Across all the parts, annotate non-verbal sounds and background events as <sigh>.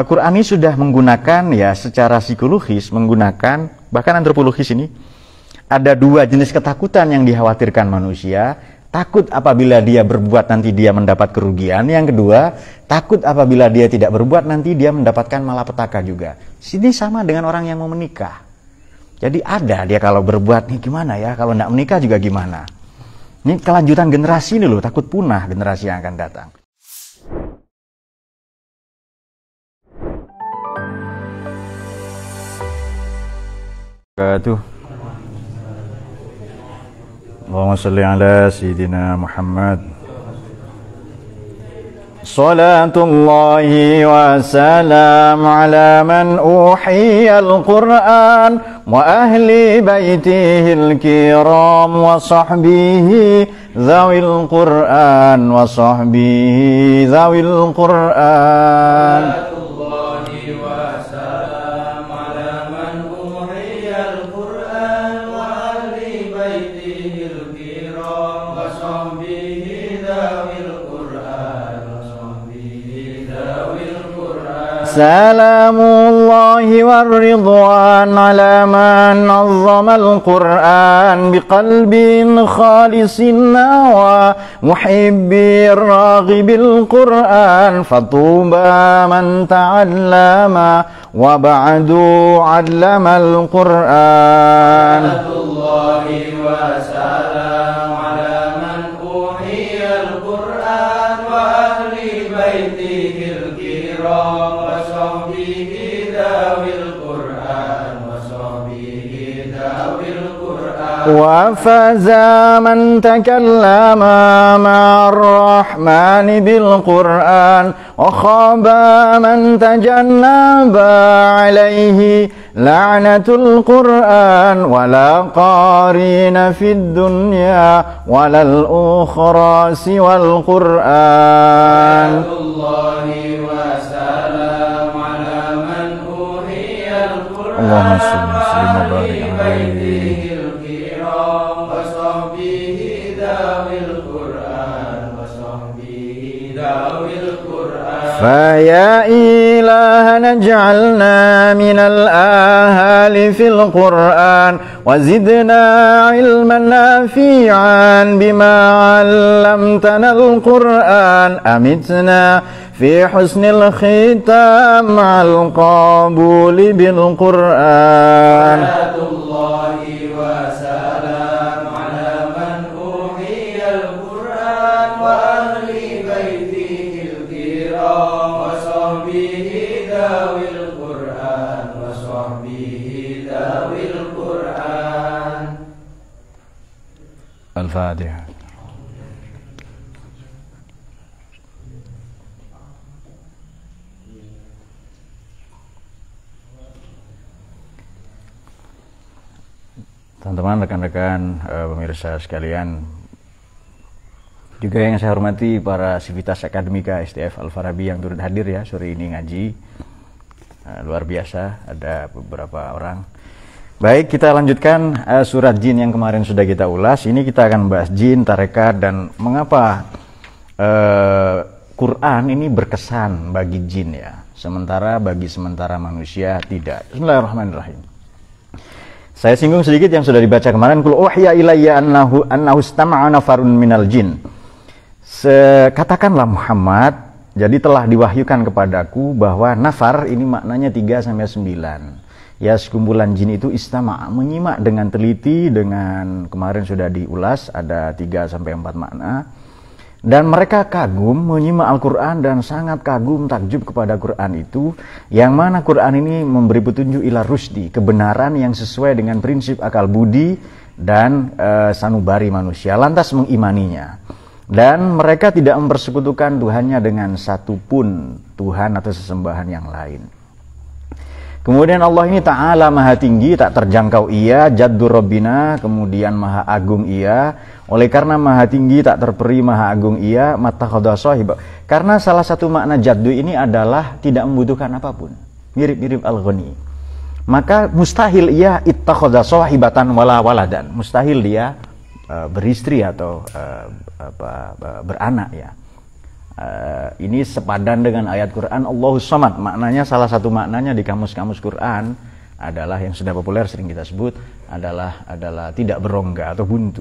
uh, ini sudah menggunakan ya secara psikologis menggunakan bahkan antropologis ini ada dua jenis ketakutan yang dikhawatirkan manusia takut apabila dia berbuat nanti dia mendapat kerugian yang kedua takut apabila dia tidak berbuat nanti dia mendapatkan malapetaka juga sini sama dengan orang yang mau menikah jadi ada dia kalau berbuat nih gimana ya kalau tidak menikah juga gimana ini kelanjutan generasi ini loh takut punah generasi yang akan datang وبركاته اللهم صل على سيدنا محمد صلاة الله وسلام على من أوحي القرآن وأهل بيته الكرام وصحبه ذوي القرآن وصحبه ذوي القرآن سلام الله والرضوان على من نظم القرآن بقلب خالص نوى محب راغب القرآن فطوبى من تعلم وبعد علم القرآن الله وسلام وفزا من تكلم مع الرحمن بالقرآن وخاب من تجنب عليه لعنة القرآن ولا قارين في الدنيا ولا الأخرى سوى القرآن الله وسلام على من أوحي القرآن اللهم صل وسلم وبارك عليه فيا إلهنا اجعلنا من الآهال في القرآن وزدنا علما نافعا بما علمتنا القرآن أمتنا في حسن الختام مع القبول بالقرآن الله وسلم الفاتحة Teman-teman, rekan-rekan, eh, pemirsa sekalian, juga yang saya hormati para Sivitas Akademika STF Al-Farabi yang turut hadir ya sore ini ngaji. Eh, luar biasa, ada beberapa orang. Baik, kita lanjutkan uh, surat jin yang kemarin sudah kita ulas. Ini kita akan bahas jin, tarekat, dan mengapa uh, Quran ini berkesan bagi jin ya. Sementara bagi sementara manusia tidak. Bismillahirrahmanirrahim. Saya singgung sedikit yang sudah dibaca kemarin. Kul uhya ilayya annahu annahu nafarun minal jin. katakanlah Muhammad, jadi telah diwahyukan kepadaku bahwa nafar ini maknanya 3 sampai 9 ya sekumpulan jin itu istama menyimak dengan teliti dengan kemarin sudah diulas ada 3 sampai 4 makna dan mereka kagum menyimak Al-Qur'an dan sangat kagum takjub kepada Quran itu yang mana Quran ini memberi petunjuk ilah rusdi kebenaran yang sesuai dengan prinsip akal budi dan e, sanubari manusia lantas mengimaninya dan mereka tidak mempersekutukan Tuhannya dengan satupun Tuhan atau sesembahan yang lain. Kemudian Allah ini ta'ala maha tinggi, tak terjangkau ia, jaddu robbina, kemudian maha agung ia. Oleh karena maha tinggi, tak terperi maha agung ia, mata sahib. Karena salah satu makna jaddu ini adalah tidak membutuhkan apapun. Mirip-mirip Al-Ghani. Maka mustahil ia ittakhadha sahibatan wala waladan. Mustahil dia uh, beristri atau uh, apa, uh, beranak ya. Eh, ini sepadan dengan ayat Quran Allahu Samad. Maknanya salah satu maknanya di kamus-kamus Quran adalah yang sudah populer sering kita sebut adalah adalah tidak berongga atau buntu.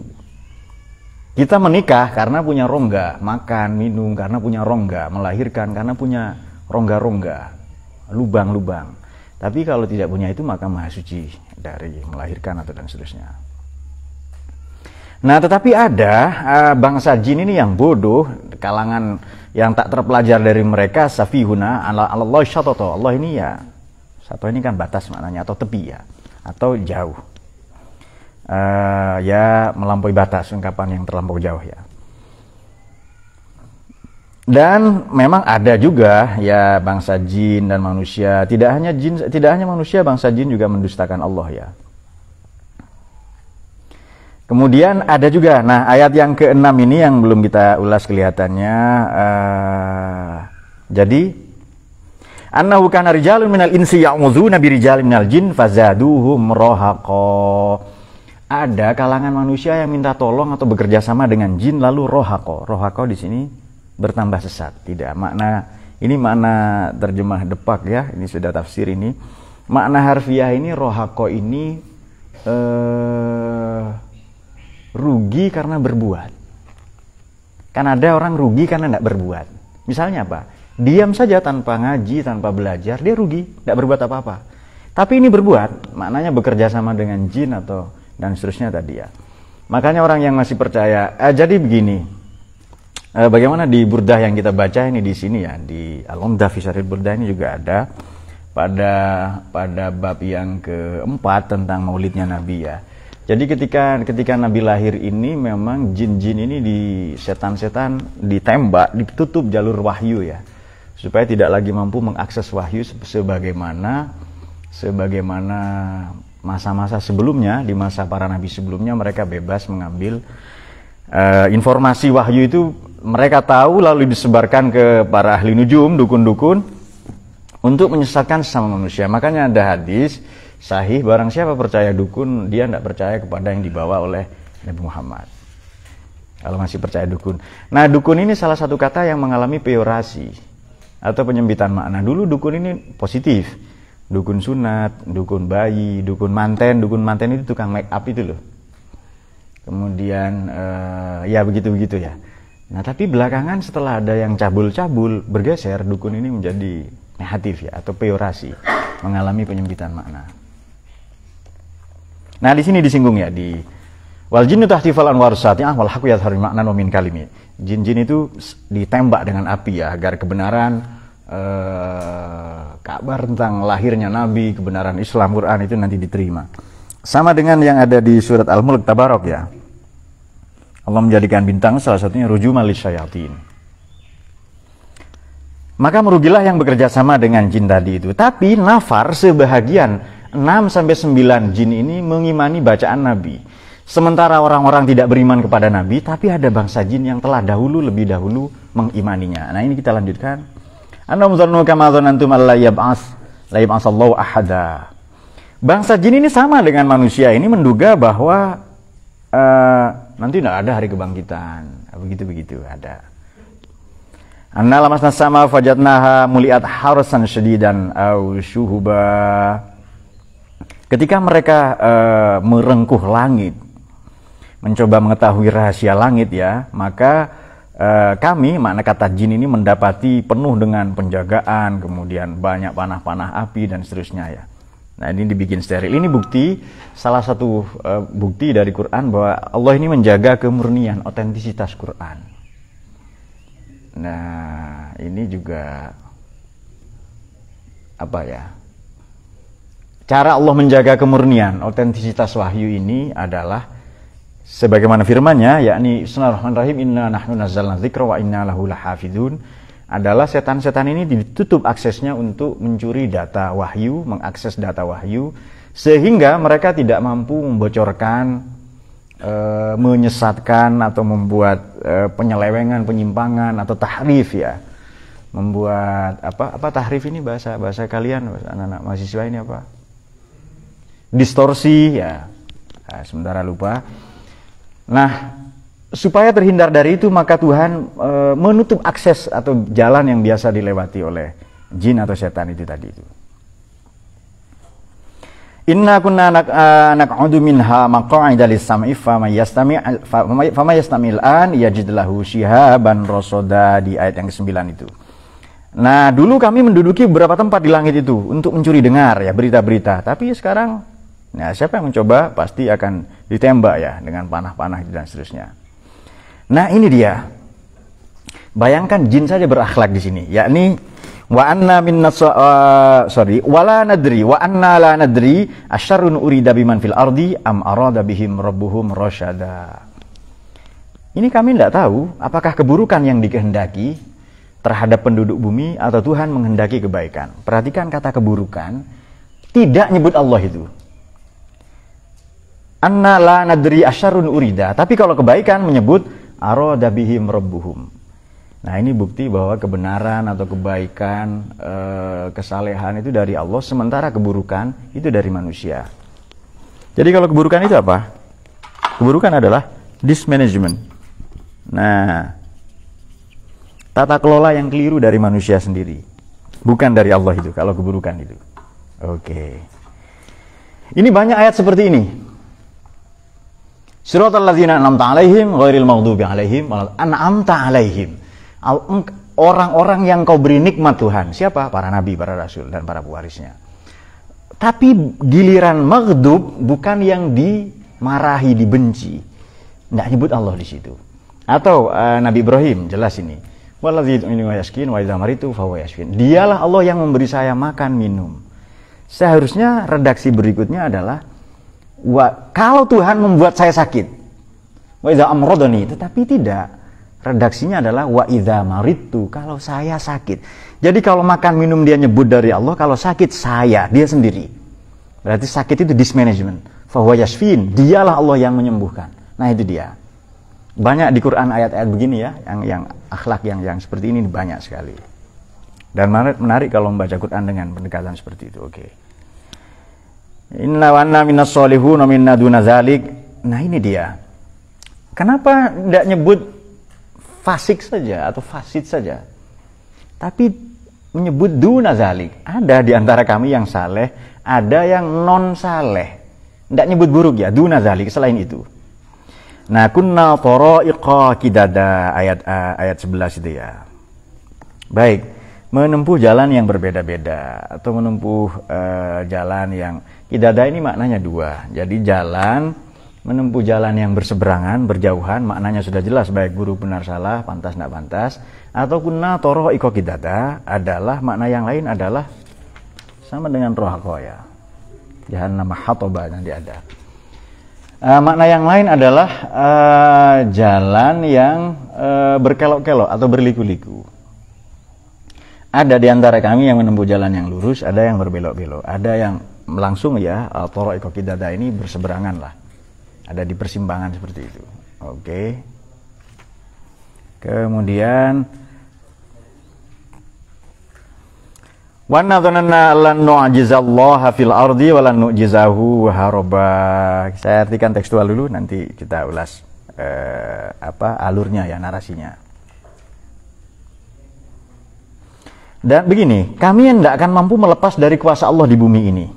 Kita menikah karena punya rongga, makan, minum karena punya rongga, melahirkan karena punya rongga-rongga, lubang-lubang. Tapi kalau tidak punya itu maka maha suci dari melahirkan atau dan seterusnya. Nah, tetapi ada uh, bangsa jin ini yang bodoh, kalangan yang tak terpelajar dari mereka safihuna ala Allah syatoto Allah ini ya satu ini kan batas maknanya atau tepi ya atau jauh uh, ya melampaui batas ungkapan yang terlampau jauh ya dan memang ada juga ya bangsa jin dan manusia tidak hanya jin tidak hanya manusia bangsa jin juga mendustakan Allah ya Kemudian ada juga, nah ayat yang ke-6 ini yang belum kita ulas kelihatannya. Uh, jadi, annahu kana rijalun minal insi ya'udzuuna bi rijalin minal jin fazaduhum rohaqo. Ada kalangan manusia yang minta tolong atau bekerja sama dengan jin lalu rohako. Rohako di sini bertambah sesat. Tidak, makna ini makna terjemah depak ya. Ini sudah tafsir ini. Makna harfiah ini rohako ini eh rugi karena berbuat. Kan ada orang rugi karena tidak berbuat. Misalnya apa? Diam saja tanpa ngaji, tanpa belajar, dia rugi, tidak berbuat apa-apa. Tapi ini berbuat, maknanya bekerja sama dengan jin atau dan seterusnya tadi ya. Makanya orang yang masih percaya, eh, jadi begini, eh, bagaimana di burdah yang kita baca ini di sini ya, di Alom umdah Burdah ini juga ada pada pada bab yang keempat tentang maulidnya Nabi ya jadi ketika ketika Nabi lahir ini memang jin-jin ini di setan-setan ditembak, ditutup jalur wahyu ya. Supaya tidak lagi mampu mengakses wahyu sebagaimana sebagaimana masa-masa sebelumnya di masa para nabi sebelumnya mereka bebas mengambil uh, informasi wahyu itu mereka tahu lalu disebarkan ke para ahli nujum dukun-dukun untuk menyesatkan sesama manusia makanya ada hadis sahih barang siapa percaya dukun dia tidak percaya kepada yang dibawa oleh Nabi Muhammad kalau masih percaya dukun nah dukun ini salah satu kata yang mengalami peorasi atau penyempitan makna dulu dukun ini positif dukun sunat dukun bayi dukun manten dukun manten itu tukang make up itu loh kemudian uh, ya begitu begitu ya nah tapi belakangan setelah ada yang cabul-cabul bergeser dukun ini menjadi negatif ya atau peorasi mengalami penyempitan makna Nah, di sini disinggung ya di wal jinnu tahtifal anwar ah, wal ya yadhharu ma'nan wa min kalimi. Jin-jin itu ditembak dengan api ya agar kebenaran eh, kabar tentang lahirnya nabi, kebenaran Islam, Quran itu nanti diterima. Sama dengan yang ada di surat Al-Mulk Tabarok ya. Allah menjadikan bintang salah satunya rujuman syayatin. maka merugilah yang bekerja sama dengan jin tadi itu. Tapi nafar sebahagian 6 sampai 9 jin ini mengimani bacaan Nabi. Sementara orang-orang tidak beriman kepada Nabi, tapi ada bangsa jin yang telah dahulu lebih dahulu mengimaninya. Nah, ini kita lanjutkan. ahada. Bangsa jin ini sama dengan manusia ini menduga bahwa uh, nanti tidak ada hari kebangkitan. Begitu-begitu ada. Anna lamasna sama fajatnaha muliat harsan syadidan au syuhuba. Ketika mereka e, merengkuh langit, mencoba mengetahui rahasia langit ya, maka e, kami, makna kata jin ini mendapati penuh dengan penjagaan, kemudian banyak panah-panah api dan seterusnya ya. Nah ini dibikin steril. Ini bukti salah satu e, bukti dari Quran bahwa Allah ini menjaga kemurnian, otentisitas Quran. Nah ini juga apa ya? Cara Allah menjaga kemurnian, otentisitas wahyu ini adalah sebagaimana firman-Nya, yakni Bismillahirrahmanirrahim, inna nahnu nazzalna dzikra wa inna lahu lahafidun adalah setan-setan ini ditutup aksesnya untuk mencuri data wahyu, mengakses data wahyu, sehingga mereka tidak mampu membocorkan, e, menyesatkan atau membuat e, penyelewengan, penyimpangan atau tahrif ya, membuat apa apa tahrif ini bahasa bahasa kalian anak-anak mahasiswa ini apa? distorsi ya nah, sementara lupa nah supaya terhindar dari itu maka Tuhan e, menutup akses atau jalan yang biasa dilewati oleh jin atau setan itu tadi itu Inna kunna anak anak e, udu minha maka lis-sam'i faman mayastami fa yastami ilan an yajid lahu shihaban rosoda di ayat yang ke-9 itu. Nah, dulu kami menduduki beberapa tempat di langit itu untuk mencuri dengar ya berita-berita, tapi sekarang Nah, siapa yang mencoba pasti akan ditembak ya dengan panah-panah dan seterusnya. Nah, ini dia. Bayangkan jin saja berakhlak di sini, yakni wa anna minna uh, eh, sorry wala nadri wa anna la nadri asyarrun urida biman fil ardi am arada bihim rabbuhum rasyada. Ini kami tidak tahu apakah keburukan yang dikehendaki terhadap penduduk bumi atau Tuhan menghendaki kebaikan. Perhatikan kata keburukan, tidak nyebut Allah itu anna la nadri asyarun urida. Tapi kalau kebaikan menyebut aroda bihim rabbuhum. Nah ini bukti bahwa kebenaran atau kebaikan, eh, kesalehan itu dari Allah, sementara keburukan itu dari manusia. Jadi kalau keburukan itu apa? Keburukan adalah dismanagement. Nah, tata kelola yang keliru dari manusia sendiri, bukan dari Allah itu. Kalau keburukan itu, oke. Ini banyak ayat seperti ini. Siratal ladzina an'amta 'alaihim ghairil maghdubi 'alaihim an'amta 'alaihim. Orang-orang yang kau beri nikmat Tuhan. Siapa? Para nabi, para rasul dan para pewarisnya. Tapi giliran maghdub bukan yang dimarahi, dibenci. Tidak nyebut Allah di situ. Atau eh, Nabi Ibrahim jelas ini. itu Dialah Allah yang memberi saya makan minum. Seharusnya redaksi berikutnya adalah Wa, kalau Tuhan membuat saya sakit. Wa idza amradani, tetapi tidak. Redaksinya adalah wa idza maritu kalau saya sakit. Jadi kalau makan minum dia nyebut dari Allah, kalau sakit saya, dia sendiri. Berarti sakit itu dismanagement. Fahuwa yashfin, dialah Allah yang menyembuhkan. Nah itu dia. Banyak di Quran ayat-ayat begini ya, yang yang akhlak yang yang seperti ini banyak sekali. Dan menarik kalau membaca Quran dengan pendekatan seperti itu. Oke. Okay. Inna wa anna minas solihun minna duna Nah ini dia. Kenapa tidak nyebut fasik saja atau fasid saja? Tapi menyebut duna zalik. Ada di antara kami yang saleh, ada yang non saleh. Tidak nyebut buruk ya, duna zalik selain itu. Nah, kunna iqa kidada ayat ayat 11 itu ya. Baik, menempuh jalan yang berbeda-beda atau menempuh uh, jalan yang Idada ini maknanya dua. Jadi jalan menempuh jalan yang berseberangan, berjauhan, maknanya sudah jelas baik guru benar salah, pantas tidak pantas, atau kunna toroh iko kidada adalah makna yang lain adalah sama dengan roh rohakoya. nama hatoba nanti ada. Uh, ah, makna yang lain adalah uh, jalan yang uh, berkelok-kelok atau berliku-liku. Ada di antara kami yang menempuh jalan yang lurus, ada yang berbelok-belok, ada yang langsung ya uh, eh, toro ekokidada ini berseberangan lah ada di persimpangan seperti itu oke okay. kemudian Wa nadhananna lan nu'jizallaha fil ardi wa lan nu'jizahu haraba. Saya artikan tekstual dulu nanti kita ulas eh, apa alurnya ya narasinya. Dan begini, kami tidak akan mampu melepas dari kuasa Allah di bumi ini.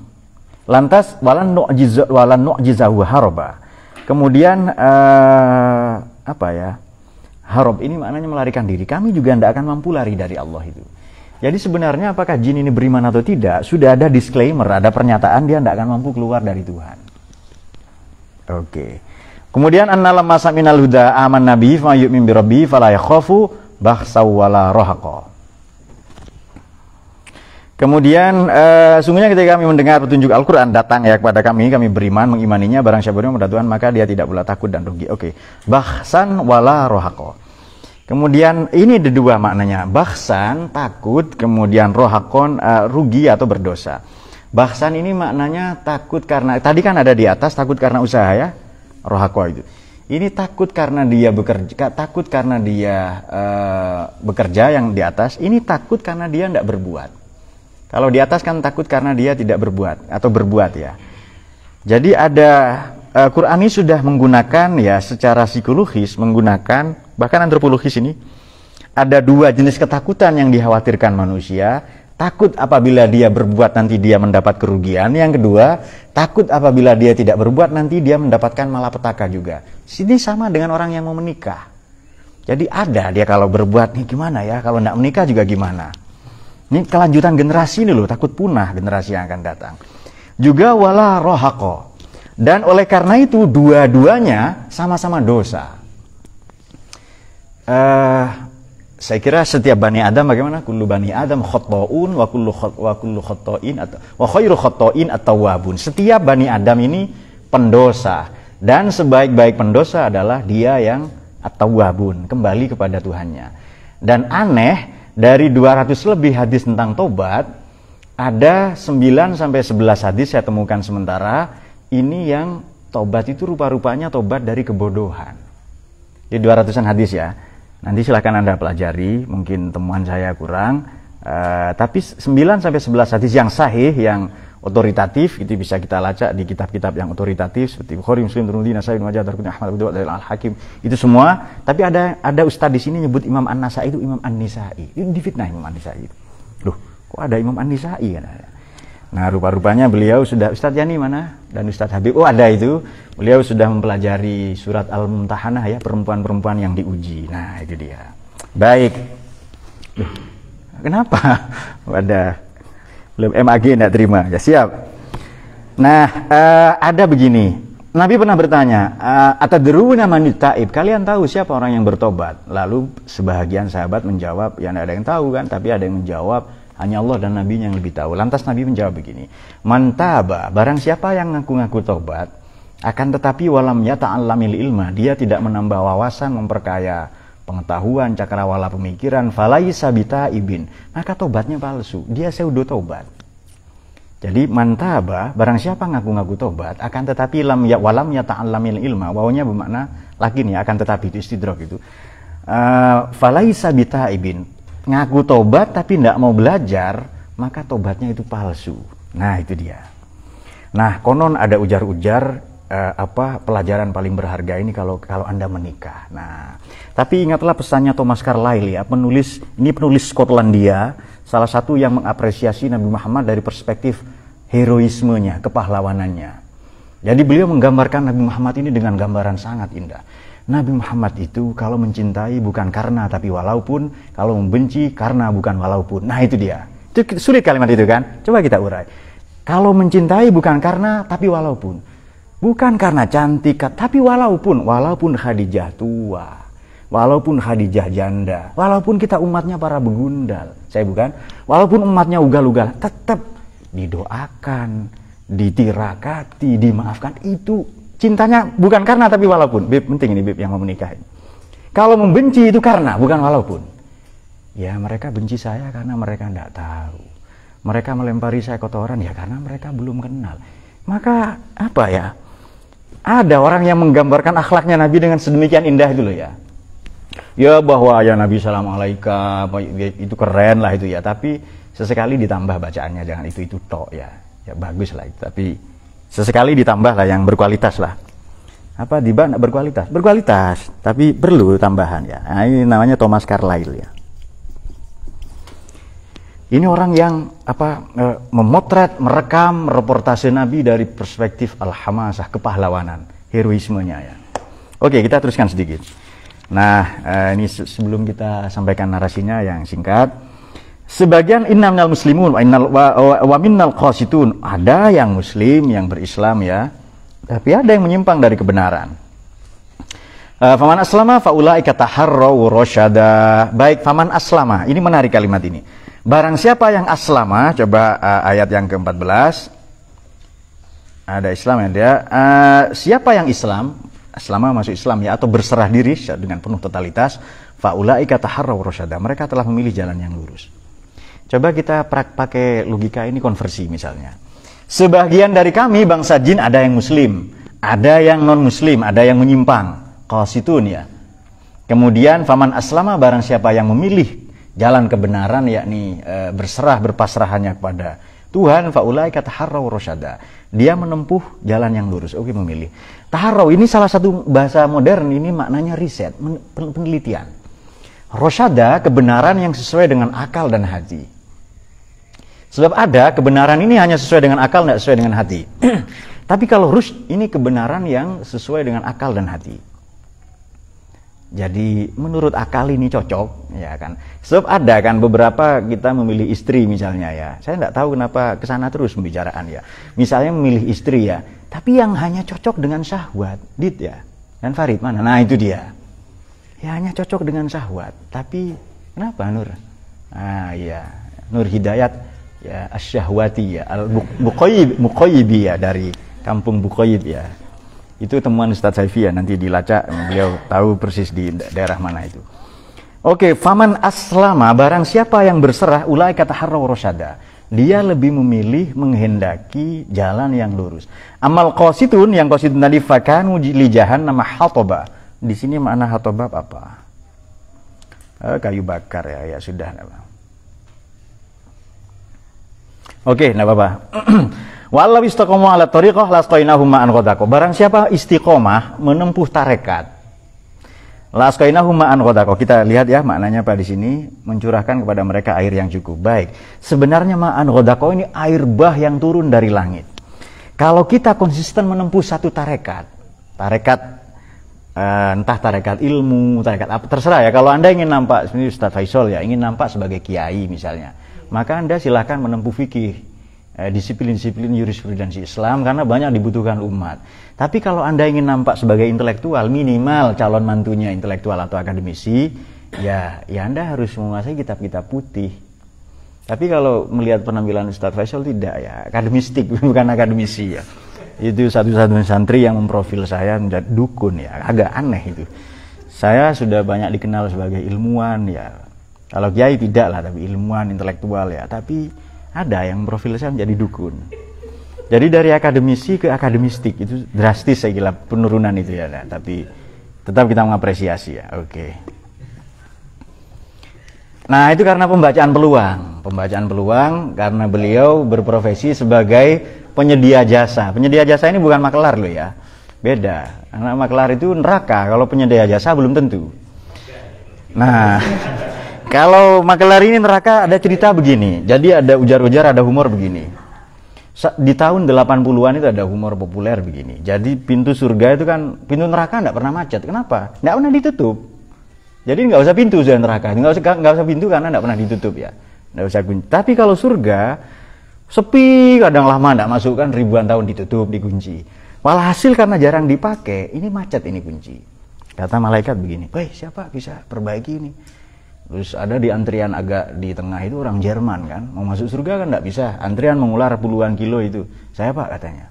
Lantas walan nu'jiz walan nu'jizahu haroba. Kemudian uh, apa ya? Harob ini maknanya melarikan diri. Kami juga tidak akan mampu lari dari Allah itu. Jadi sebenarnya apakah jin ini beriman atau tidak sudah ada disclaimer, ada pernyataan dia tidak akan mampu keluar dari Tuhan. Oke. Okay. Kemudian annalam masa minal huda aman nabi fa yu'min bi rabbi fala yakhafu Kemudian eh, sungguhnya ketika kami mendengar petunjuk Al-Quran datang ya kepada kami, kami beriman, mengimaninya, barang siapa beriman kepada Tuhan, maka dia tidak pula takut dan rugi. Oke, okay. bahsan wala rohako. Kemudian ini ada dua maknanya, bahsan takut, kemudian rohakon uh, rugi atau berdosa. Bahsan ini maknanya takut karena, tadi kan ada di atas takut karena usaha ya, rohako itu. Ini takut karena dia bekerja, takut karena dia uh, bekerja yang di atas, ini takut karena dia tidak berbuat kalau di atas kan takut karena dia tidak berbuat atau berbuat ya. Jadi ada uh, Quran ini sudah menggunakan ya secara psikologis menggunakan bahkan antropologis ini ada dua jenis ketakutan yang dikhawatirkan manusia. Takut apabila dia berbuat nanti dia mendapat kerugian. Yang kedua, takut apabila dia tidak berbuat nanti dia mendapatkan malapetaka juga. Sini sama dengan orang yang mau menikah. Jadi ada dia kalau berbuat nih gimana ya, kalau tidak menikah juga gimana. Ini kelanjutan generasi ini loh, takut punah generasi yang akan datang. Juga wala rohako. Dan oleh karena itu dua-duanya sama-sama dosa. Uh, saya kira setiap bani Adam bagaimana? Kullu bani Adam khotoun wa kullu khot, wa kullu khotoin atau wa khairu khotoin atau wabun. Setiap bani Adam ini pendosa dan sebaik-baik pendosa adalah dia yang atau wabun kembali kepada Tuhannya. Dan aneh dari 200 lebih hadis tentang tobat, ada 9 sampai 11 hadis saya temukan sementara ini yang tobat itu rupa-rupanya tobat dari kebodohan. Di 200-an hadis ya. Nanti silahkan Anda pelajari, mungkin temuan saya kurang. Uh, tapi 9 sampai 11 hadis yang sahih yang otoritatif itu bisa kita lacak di kitab-kitab yang otoritatif seperti Bukhari, Muslim, Tirmidzi, Nasai, Ibnu Majah, Darqutni, Ahmad, Abu Dawud, Al-Hakim. Itu semua, tapi ada ada ustaz di sini nyebut Imam An-Nasai itu Imam An-Nisai. Ini difitnah Imam An-Nisai itu. Loh, kok ada Imam An-Nisai kan? Nah, rupa-rupanya beliau sudah Ustadz Yani mana? Dan Ustadz Habib, oh ada itu. Beliau sudah mempelajari surat Al-Mumtahanah ya, perempuan-perempuan yang diuji. Nah, itu dia. Baik. Loh, kenapa? <laughs> Ada belum MAG tidak terima ya siap nah uh, ada begini Nabi pernah bertanya uh, eh, deru nama Nitaib. kalian tahu siapa orang yang bertobat lalu sebahagian sahabat menjawab yang ada yang tahu kan tapi ada yang menjawab hanya Allah dan Nabi yang lebih tahu lantas Nabi menjawab begini mantaba barang siapa yang ngaku-ngaku tobat akan tetapi walam ya ilma dia tidak menambah wawasan memperkaya pengetahuan, cakrawala pemikiran, falai sabita ibin. Maka tobatnya palsu. Dia pseudo tobat. Jadi mantaba, barang siapa ngaku-ngaku tobat, akan tetapi lam ya walam ya ta'allamil ilma, wawanya bermakna lagi nih, ya, akan tetapi itu istidrok itu. Uh, eh, falai sabita ibin, ngaku tobat tapi tidak mau belajar, maka tobatnya itu palsu. Nah itu dia. Nah konon ada ujar-ujar uh, apa pelajaran paling berharga ini kalau kalau Anda menikah. Nah, tapi ingatlah pesannya Thomas Carlyle ya, penulis ini penulis Skotlandia, salah satu yang mengapresiasi Nabi Muhammad dari perspektif heroismenya, kepahlawanannya. Jadi beliau menggambarkan Nabi Muhammad ini dengan gambaran sangat indah. Nabi Muhammad itu kalau mencintai bukan karena tapi walaupun, kalau membenci karena bukan walaupun. Nah, itu dia. Itu sulit kalimat itu kan? Coba kita urai. Kalau mencintai bukan karena tapi walaupun Bukan karena cantik, tapi walaupun walaupun Khadijah tua, walaupun Khadijah janda, walaupun kita umatnya para begundal, saya bukan, walaupun umatnya ugal-ugal, tetap didoakan, ditirakati, dimaafkan itu cintanya bukan karena tapi walaupun. Bib penting ini Bib yang mau menikah. Kalau membenci itu karena, bukan walaupun. Ya mereka benci saya karena mereka tidak tahu. Mereka melempari saya kotoran ya karena mereka belum kenal. Maka apa ya? Ada orang yang menggambarkan akhlaknya Nabi dengan sedemikian indah dulu ya. Ya bahwa ya Nabi salam alaika ya, itu keren lah itu ya. Tapi sesekali ditambah bacaannya jangan itu itu tok ya. Ya bagus lah itu. Tapi sesekali ditambah lah yang berkualitas lah. Apa di berkualitas? Berkualitas, tapi perlu tambahan ya. Nah, ini namanya Thomas Carlyle ya. Ini orang yang apa eh, memotret, merekam, mereportasi Nabi dari perspektif al-hamasah, kepahlawanan, heroismenya ya. Oke, kita teruskan sedikit. Nah, eh, ini sebelum kita sampaikan narasinya yang singkat. Sebagian innal muslimun wa, innal, wa, minnal qasitun. Ada yang muslim, yang berislam ya. Tapi ada yang menyimpang dari kebenaran. Eh, faman aslama faulaika taharraw rosyada. Baik, faman aslama. Ini menarik kalimat ini. Barang siapa yang aslama, coba uh, ayat yang ke-14. Ada Islam ya dia. Uh, siapa yang Islam, aslama masuk Islam ya, atau berserah diri dengan penuh totalitas. Fa'ula'ika taharraw rosyada. Mereka telah memilih jalan yang lurus. Coba kita pakai logika ini konversi misalnya. Sebagian dari kami bangsa jin ada yang muslim, ada yang non muslim, ada yang menyimpang. Qasitun ya. Kemudian faman aslama barang siapa yang memilih jalan kebenaran yakni e, berserah berpasrahannya kepada Tuhan faulai kata harau roshada. dia menempuh jalan yang lurus oke memilih taharau ini salah satu bahasa modern ini maknanya riset penelitian Roshada kebenaran yang sesuai dengan akal dan hati sebab ada kebenaran ini hanya sesuai dengan akal tidak sesuai dengan hati <clears throat> tapi kalau rus ini kebenaran yang sesuai dengan akal dan hati jadi menurut akal ini cocok, ya kan. Sebab ada kan beberapa kita memilih istri misalnya ya. Saya nggak tahu kenapa kesana terus pembicaraan ya. Misalnya memilih istri ya, tapi yang hanya cocok dengan syahwat, dit ya. Dan Farid mana? Nah itu dia. Ya hanya cocok dengan syahwat, tapi kenapa Nur? Ah ya, Nur Hidayat ya asyahwati ya al bukoyib ya dari kampung bukoyib ya itu temuan Ustadz Saifi ya, nanti dilacak beliau tahu persis di daerah mana itu. Oke, okay, faman aslama barang siapa yang berserah ulai kata harraw rosyada. Dia lebih memilih menghendaki jalan yang lurus. Amal qasitun yang qasitun tadi fakan li nama hatoba. Di sini makna hatoba apa? Eh, kayu bakar ya, ya sudah. Oke, okay, nah apa-apa. <clears throat> Walau istiqomah ala tariqah lasqainahum ma'an ghadaqah. Barang siapa istiqomah menempuh tarekat, lasqainahum ma'an ghadaqah. Kita lihat ya maknanya Pak di sini mencurahkan kepada mereka air yang cukup. Baik. Sebenarnya ma'an ghadaqah ini air bah yang turun dari langit. Kalau kita konsisten menempuh satu tarekat, tarekat eh, entah tarekat ilmu, tarekat apa terserah ya. Kalau anda ingin nampak, seperti Ustadz Faisal ya, ingin nampak sebagai kiai misalnya, maka Anda silahkan menempuh fikih eh, disiplin-disiplin jurisprudensi Islam karena banyak dibutuhkan umat. Tapi kalau Anda ingin nampak sebagai intelektual, minimal calon mantunya intelektual atau akademisi, ya ya Anda harus menguasai kitab-kitab putih. Tapi kalau melihat penampilan Ustadz Faisal tidak ya, akademistik <laughs> bukan akademisi ya. Itu satu-satunya santri yang memprofil saya menjadi dukun ya, agak aneh itu. Saya sudah banyak dikenal sebagai ilmuwan ya, kalau kiai tidak lah, tapi ilmuwan, intelektual ya. Tapi ada yang profilnya menjadi dukun. Jadi dari akademisi ke akademistik itu drastis saya kira penurunan itu ya. Nah, tapi tetap kita mengapresiasi ya. Oke. Okay. Nah itu karena pembacaan peluang, pembacaan peluang karena beliau berprofesi sebagai penyedia jasa. Penyedia jasa ini bukan makelar loh ya, beda. Karena makelar itu neraka, kalau penyedia jasa belum tentu. Nah, kalau makelar ini neraka ada cerita begini. Jadi ada ujar-ujar ada humor begini. Di tahun 80-an itu ada humor populer begini. Jadi pintu surga itu kan pintu neraka tidak pernah macet. Kenapa? Nggak pernah ditutup. Jadi nggak usah pintu surga neraka. Nggak usah enggak usah pintu karena nggak pernah ditutup ya. Nggak usah kunci. Tapi kalau surga sepi kadang lama nggak masuk kan ribuan tahun ditutup dikunci. Malah hasil karena jarang dipakai ini macet ini kunci. Kata malaikat begini, "Woi, siapa bisa perbaiki ini?" Terus ada di antrian agak di tengah itu orang Jerman kan, mau masuk surga kan nggak bisa, antrian mengular puluhan kilo itu. Saya pak katanya.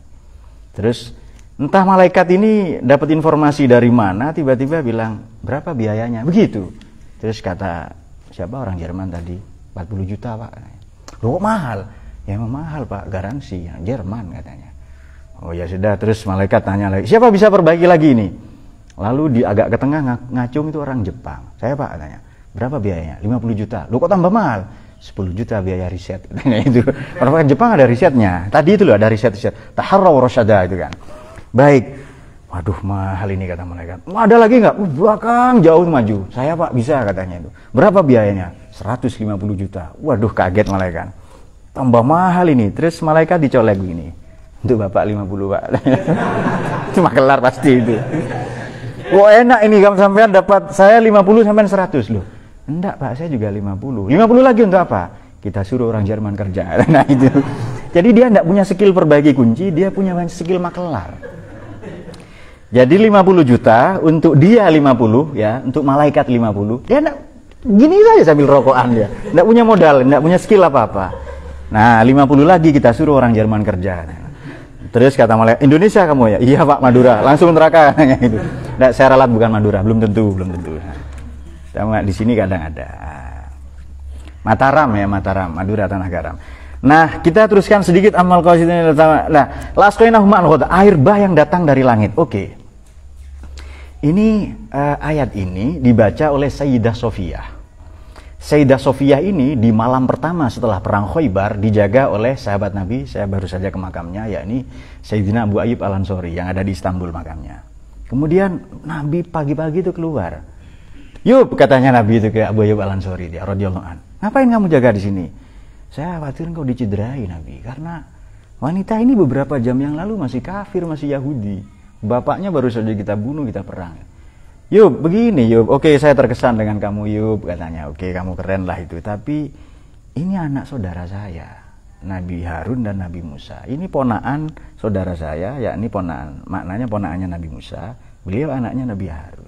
Terus entah malaikat ini dapat informasi dari mana, tiba-tiba bilang berapa biayanya, begitu. Terus kata siapa orang Jerman tadi, 40 juta pak. Loh mahal, ya emang mahal pak, garansi ya, Jerman katanya. Oh ya sudah, terus malaikat tanya lagi, siapa bisa perbaiki lagi ini? Lalu di agak ke tengah ngacung itu orang Jepang. Saya pak katanya Berapa biayanya? 50 juta. Lu kok tambah mahal? 10 juta biaya riset. <laughs> Nah, itu. Orang Jepang ada risetnya. Tadi itu loh ada riset-riset. Taharraw rasyada itu kan. Baik. Waduh mahal ini kata malaikat. Ada lagi nggak? Uh, belakang jauh maju. Saya pak bisa katanya itu. Berapa biayanya? 150 juta. Waduh kaget malaikat. Tambah mahal ini. Terus malaikat dicolek gini. Untuk bapak 50 pak. <laughs> Cuma kelar pasti itu. Wah enak ini kamu sampean dapat saya 50 sampean 100 loh. Enggak pak, saya juga 50. 50 lagi untuk apa? Kita suruh orang Jerman kerja. <laughs> Nah itu. Jadi dia enggak punya skill perbaiki kunci, dia punya skill makelar. Jadi 50 juta untuk dia 50 ya, untuk malaikat 50. Dia enggak, gini saja sambil rokokan dia. Enggak punya modal, enggak punya skill apa-apa. Nah, 50 lagi kita suruh orang Jerman kerja. Terus kata malaikat, Indonesia kamu ya? Iya Pak Madura, langsung neraka <laughs> itu Enggak, saya ralat bukan Madura, belum tentu, belum tentu. Nah sama di sini kadang ada Mataram ya Mataram Madura Tanah Garam Nah, kita teruskan sedikit amal pertama. Nah, kota air bah yang datang dari langit. Oke. Okay. Ini uh, ayat ini dibaca oleh Sayyidah Sofia. Sayyidah Sofia ini di malam pertama setelah perang Khobar dijaga oleh sahabat Nabi. Saya baru saja ke makamnya yakni Sayyidina Abu Ayyub Al-Ansori yang ada di Istanbul makamnya. Kemudian Nabi pagi-pagi itu keluar Yub katanya Nabi itu ke Abu Ayyub Al Ansori dia radhiyallahu an. Ngapain kamu jaga di sini? Saya khawatir engkau dicederai Nabi karena wanita ini beberapa jam yang lalu masih kafir, masih Yahudi. Bapaknya baru saja kita bunuh, kita perang. Yub, begini Yub. Oke, saya terkesan dengan kamu Yub katanya. Oke, kamu keren lah itu. Tapi ini anak saudara saya. Nabi Harun dan Nabi Musa. Ini ponaan saudara saya, yakni ponaan, maknanya ponaannya Nabi Musa, beliau anaknya Nabi Harun.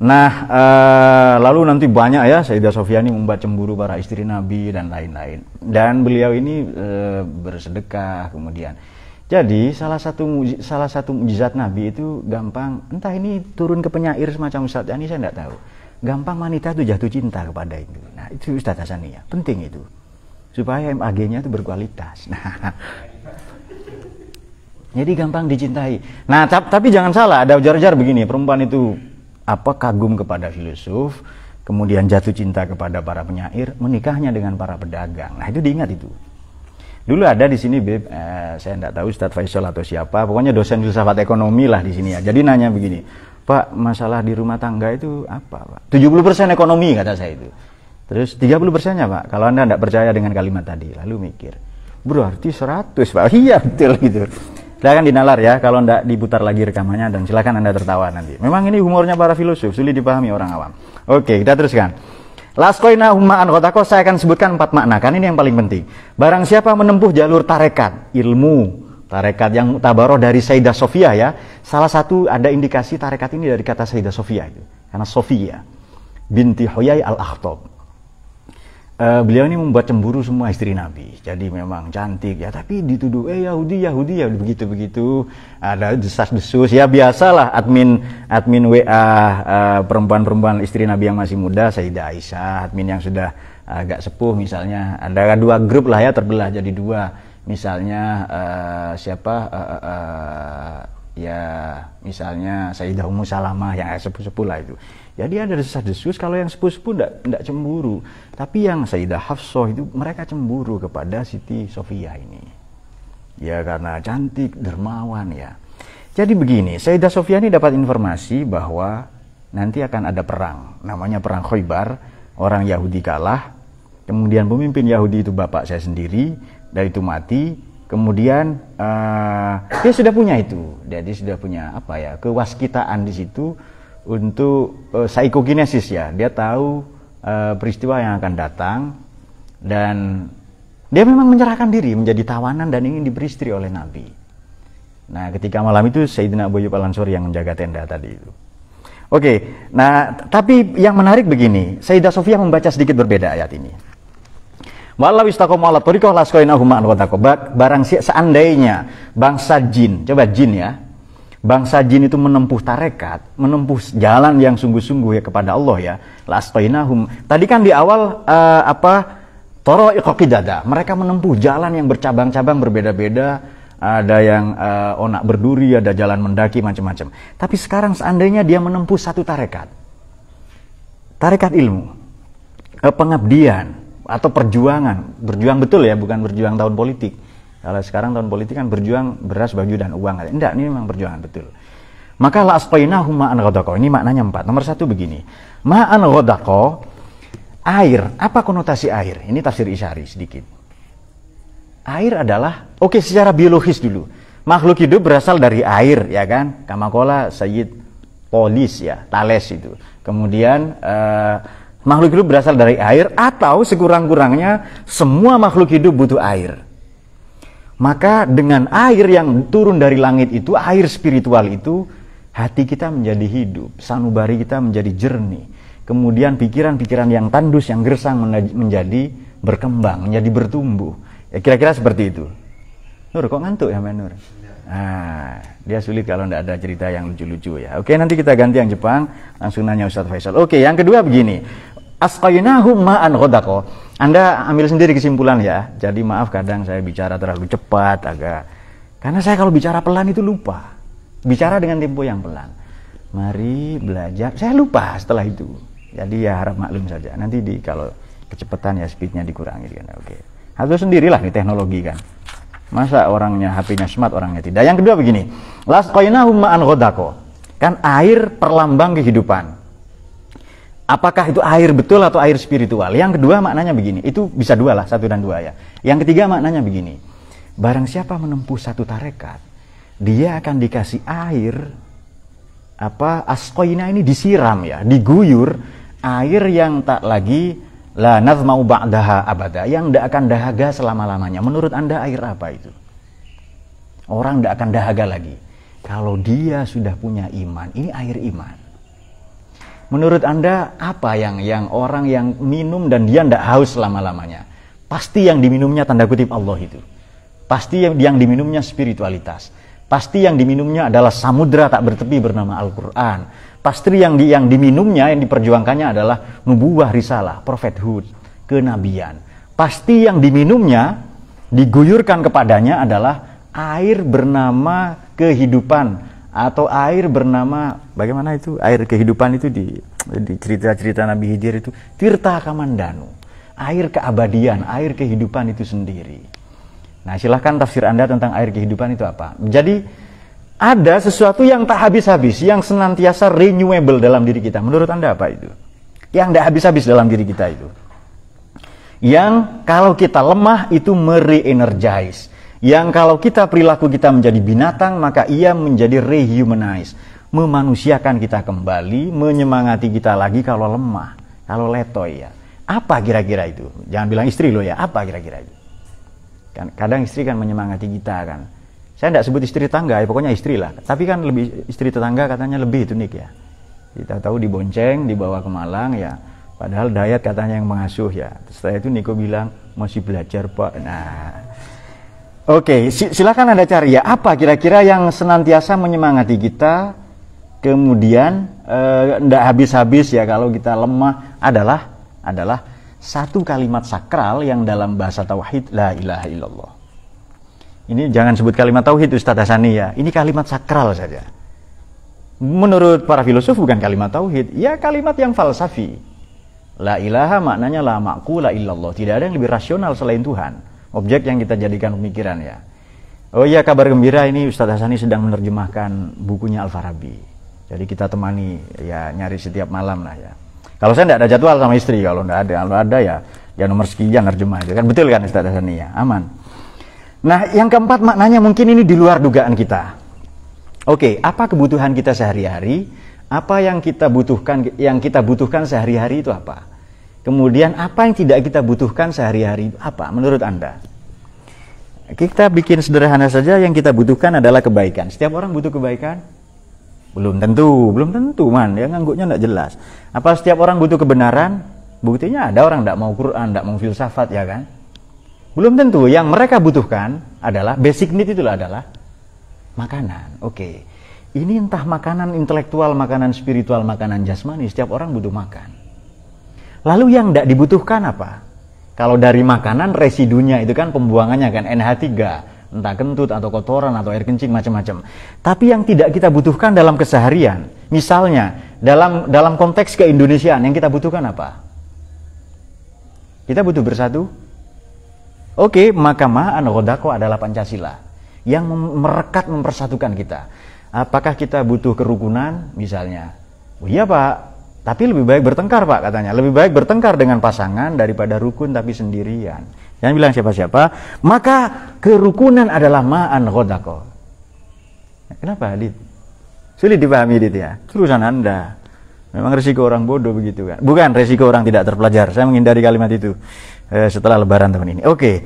Nah, ee, eh, lalu nanti banyak ya Sayyidah Sofiani membuat cemburu para istri Nabi dan lain-lain. Dan beliau ini e, bersedekah kemudian. Jadi salah satu salah satu mujizat Nabi itu gampang entah ini turun ke penyair semacam Ustaz Yani saya tidak tahu. Gampang wanita itu jatuh cinta kepada itu. Nah, itu Ustaz ya. Penting itu. Supaya MAG-nya itu berkualitas. <laughs> Nah, jadi gampang dicintai. Nah, tapi jangan salah, ada ujar-ujar begini, perempuan itu apa kagum kepada filsuf, kemudian jatuh cinta kepada para penyair, menikahnya dengan para pedagang. Nah, itu diingat itu. Dulu ada di sini Beb, eh, saya tidak tahu Ustadz Faisal atau siapa, pokoknya dosen filsafat ekonomi lah di sini ya. Jadi nanya begini, Pak, masalah di rumah tangga itu apa, Pak? 70% ekonomi kata saya itu. Terus 30 persennya Pak. Kalau Anda tidak percaya dengan kalimat tadi, lalu mikir, berarti 100, Pak. <laughs> Iya, betul gitu. Silahkan dinalar ya, kalau tidak diputar lagi rekamannya dan silakan Anda tertawa nanti. Memang ini humornya para filosof, sulit dipahami orang awam. Oke, kita teruskan. Laskoina ummaan an saya akan sebutkan empat makna, kan ini yang paling penting. Barang siapa menempuh jalur tarekat, ilmu, tarekat yang mutabaroh dari Sayyidah Sofia ya. Salah satu ada indikasi tarekat ini dari kata Sayyidah Sofia. Karena Sofia binti Hoyai al-Akhtab uh, beliau ini membuat cemburu semua istri Nabi. Jadi memang cantik ya, tapi dituduh eh Yahudi Yahudi ya begitu begitu ada desas desus ya biasalah admin admin WA uh, eh, perempuan-perempuan istri Nabi yang masih muda, Sayyidah Aisyah, admin yang sudah agak sepuh misalnya ada dua grup lah ya terbelah jadi dua misalnya uh, siapa uh, uh, uh, ya misalnya Sayyidah Ummu Salamah yang sepuh-sepuh lah itu ya dia ada desas-desus kalau yang sepuh-sepuh enggak, enggak cemburu. Tapi yang Sayyidah Hafsah itu mereka cemburu kepada Siti Sofia ini. Ya karena cantik, dermawan ya. Jadi begini, Sayyidah Sofia ini dapat informasi bahwa nanti akan ada perang. Namanya perang Khoybar, orang Yahudi kalah. Kemudian pemimpin Yahudi itu bapak saya sendiri, dari itu mati, kemudian uh, dia sudah punya itu jadi sudah punya apa ya kewaskitaan di situ untuk uh, psikokinesis ya dia tahu uh, peristiwa yang akan datang dan dia memang menyerahkan diri menjadi tawanan dan ingin diberi istri oleh Nabi nah ketika malam itu Sayyidina Abu Yub al yang menjaga tenda tadi itu oke nah tapi yang menarik begini Sayyidah Sofia membaca sedikit berbeda ayat ini Walau istaqomu ala tariqah laskoinahum ma'an barang seandainya bangsa jin coba jin ya bangsa jin itu menempuh tarekat, menempuh jalan yang sungguh-sungguh ya kepada Allah ya. Lastainahum. Tadi kan di awal uh, apa? Toro dada. Mereka menempuh jalan yang bercabang-cabang berbeda-beda. Ada yang uh, onak berduri, ada jalan mendaki macam-macam. Tapi sekarang seandainya dia menempuh satu tarekat. Tarekat ilmu. Eh, pengabdian atau perjuangan. Berjuang betul ya, bukan berjuang tahun politik kalau sekarang tahun politik kan berjuang beras, baju, dan uang. Enggak, ini memang perjuangan betul. Maka la asqainahum ma'an ghodakoh Ini maknanya empat. Nomor satu begini. Ma'an ghodakoh air. Apa konotasi air? Ini tafsir Isyari sedikit. Air adalah, oke okay, secara biologis dulu. Makhluk hidup berasal dari air, ya kan? Kamakola, Sayyid, Polis, ya, Tales itu. Kemudian, uh, makhluk hidup berasal dari air atau sekurang-kurangnya semua makhluk hidup butuh air. Maka dengan air yang turun dari langit itu, air spiritual itu, hati kita menjadi hidup, sanubari kita menjadi jernih. Kemudian pikiran-pikiran yang tandus, yang gersang menjadi berkembang, menjadi bertumbuh. Ya kira-kira seperti itu. Nur, kok ngantuk ya, Men Nur? Nah, dia sulit kalau tidak ada cerita yang lucu-lucu ya. Oke, nanti kita ganti yang Jepang, langsung nanya Ustadz Faisal. Oke, yang kedua begini asqainahu ma'an ghadaqo. Anda ambil sendiri kesimpulan ya. Jadi maaf kadang saya bicara terlalu cepat agak karena saya kalau bicara pelan itu lupa. Bicara dengan tempo yang pelan. Mari belajar. Saya lupa setelah itu. Jadi ya harap maklum saja. Nanti di kalau kecepatan ya speednya dikurangi kan. Oke. Atau sendirilah nih teknologi kan. Masa orangnya HP-nya smart, orangnya tidak. Yang kedua begini. Lasqainahum ma'an ghadaqo. Kan air perlambang kehidupan Apakah itu air betul atau air spiritual? Yang kedua maknanya begini. Itu bisa dua lah, satu dan dua ya. Yang ketiga maknanya begini. Barang siapa menempuh satu tarekat, dia akan dikasih air apa askoina ini disiram ya, diguyur air yang tak lagi la nazmau ba'daha abada, yang tidak akan dahaga selama-lamanya. Menurut Anda air apa itu? Orang tidak akan dahaga lagi. Kalau dia sudah punya iman, ini air iman. Menurut Anda apa yang yang orang yang minum dan dia tidak haus lama-lamanya? Pasti yang diminumnya tanda kutip Allah itu. Pasti yang, yang diminumnya spiritualitas. Pasti yang diminumnya adalah samudra tak bertepi bernama Al-Quran. Pasti yang di, yang diminumnya, yang diperjuangkannya adalah nubuah risalah, prophethood, kenabian. Pasti yang diminumnya, diguyurkan kepadanya adalah air bernama kehidupan, atau air bernama bagaimana itu air kehidupan itu di cerita-cerita Nabi Hijir itu Tirta Kamandanu air keabadian air kehidupan itu sendiri nah silahkan tafsir anda tentang air kehidupan itu apa jadi ada sesuatu yang tak habis-habis yang senantiasa renewable dalam diri kita menurut anda apa itu yang tidak habis-habis dalam diri kita itu yang kalau kita lemah itu mereenergize yang kalau kita perilaku kita menjadi binatang maka ia menjadi rehumanize memanusiakan kita kembali menyemangati kita lagi kalau lemah kalau letoy ya apa kira-kira itu jangan bilang istri lo ya apa kira-kira itu kan kadang istri kan menyemangati kita kan saya tidak sebut istri tetangga ya pokoknya istri lah tapi kan lebih istri tetangga katanya lebih itu nik ya kita tahu dibonceng dibawa ke Malang ya padahal dayat katanya yang mengasuh ya setelah itu Niko bilang masih belajar pak nah Oke, silakan Anda cari ya, apa kira-kira yang senantiasa menyemangati kita, kemudian tidak eh, habis-habis ya kalau kita lemah adalah adalah satu kalimat sakral yang dalam bahasa tauhid la ilaha illallah. Ini jangan sebut kalimat tauhid Ustaz Hasani ya. Ini kalimat sakral saja. Menurut para filosof bukan kalimat tauhid, ya kalimat yang falsafi. La ilaha maknanya la ma'kula illallah. Tidak ada yang lebih rasional selain Tuhan objek yang kita jadikan pemikiran ya. Oh iya kabar gembira ini Ustadz Hasani sedang menerjemahkan bukunya Al-Farabi. Jadi kita temani ya nyari setiap malam lah ya. Kalau saya tidak ada jadwal sama istri, kalau tidak ada, kalau ada ya ya nomor sekian nerjemah itu kan betul kan Ustadz Hasani ya, aman. Nah yang keempat maknanya mungkin ini di luar dugaan kita. Oke, apa kebutuhan kita sehari-hari? Apa yang kita butuhkan yang kita butuhkan sehari-hari itu apa? Kemudian apa yang tidak kita butuhkan sehari-hari? Apa menurut Anda? Kita bikin sederhana saja yang kita butuhkan adalah kebaikan. Setiap orang butuh kebaikan? Belum tentu, belum tentu man. Ya ngangguknya tidak jelas. Apa setiap orang butuh kebenaran? Buktinya ada orang tidak mau Quran, tidak mau filsafat ya kan? Belum tentu. Yang mereka butuhkan adalah basic need itulah adalah makanan. Oke. Okay. Ini entah makanan intelektual, makanan spiritual, makanan jasmani, setiap orang butuh makan. Lalu yang tidak dibutuhkan apa? Kalau dari makanan residunya itu kan pembuangannya kan NH3, entah kentut atau kotoran atau air kencing macam-macam. Tapi yang tidak kita butuhkan dalam keseharian, misalnya dalam dalam konteks keindonesiaan yang kita butuhkan apa? Kita butuh bersatu. Oke, maka ma'an rodako adalah Pancasila yang merekat mempersatukan kita. Apakah kita butuh kerukunan misalnya? Oh, iya Pak, tapi lebih baik bertengkar pak katanya. Lebih baik bertengkar dengan pasangan daripada rukun tapi sendirian. Yang bilang siapa-siapa. Maka kerukunan adalah ma'an ghodako. Nah, ya, kenapa Adit? Sulit dipahami Adit ya. Urusan Anda. Memang resiko orang bodoh begitu kan. Bukan resiko orang tidak terpelajar. Saya menghindari kalimat itu eh, setelah lebaran teman ini. Oke. Okay.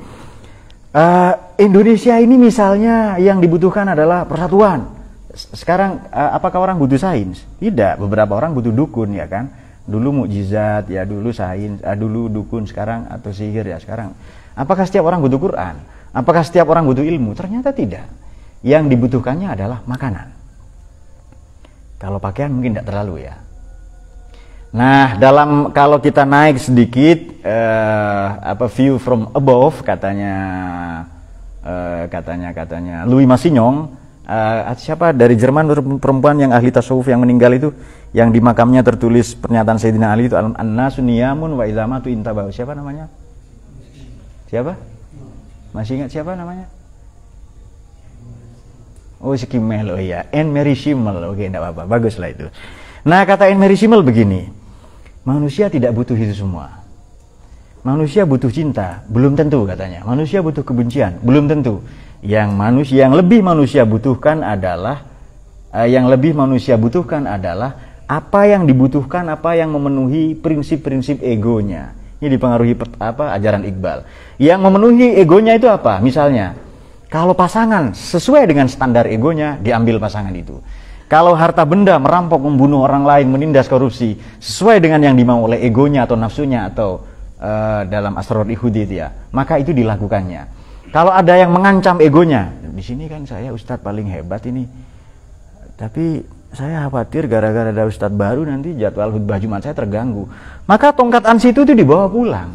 Uh, eh, Indonesia ini misalnya yang dibutuhkan adalah persatuan sekarang eh, apakah orang butuh sains? Tidak, beberapa orang butuh dukun ya kan. Dulu mukjizat ya, dulu sains, ah, dulu dukun sekarang atau sihir ya sekarang. Apakah setiap orang butuh Quran? Apakah setiap orang butuh ilmu? Ternyata tidak. Yang dibutuhkannya adalah makanan. Kalau pakaian mungkin tidak terlalu ya. Nah, dalam kalau kita naik sedikit eh, apa view from above katanya eh, katanya katanya Louis Massignon uh, siapa dari Jerman perempuan yang ahli tasawuf yang meninggal itu yang di makamnya tertulis pernyataan Sayyidina Ali itu annasu niyamun wa izamatu intabau. Siapa namanya? Siapa? Masih ingat siapa namanya? Oh, si oh iya, ya. Anne Mary Schimmel. Oke, enggak apa-apa. Bagus lah itu. Nah, kata Anne Mary Schimmel begini. Manusia tidak butuh itu semua. Manusia butuh cinta, belum tentu katanya. Manusia butuh kebencian, belum tentu. Yang manusia yang lebih manusia butuhkan adalah uh, yang lebih manusia butuhkan adalah apa yang dibutuhkan, apa yang memenuhi prinsip-prinsip egonya. Ini dipengaruhi apa ajaran Iqbal. Yang memenuhi egonya itu apa? Misalnya, kalau pasangan sesuai dengan standar egonya diambil pasangan itu. Kalau harta benda merampok, membunuh orang lain, menindas korupsi sesuai dengan yang dimau oleh egonya atau nafsunya atau uh, dalam astrologi ihudi ya, maka itu dilakukannya. Kalau ada yang mengancam egonya, di sini kan saya ustadz paling hebat ini. Tapi saya khawatir gara-gara ada ustadz baru nanti jadwal khutbah Jumat saya terganggu. Maka tongkat ansi itu, dibawa pulang.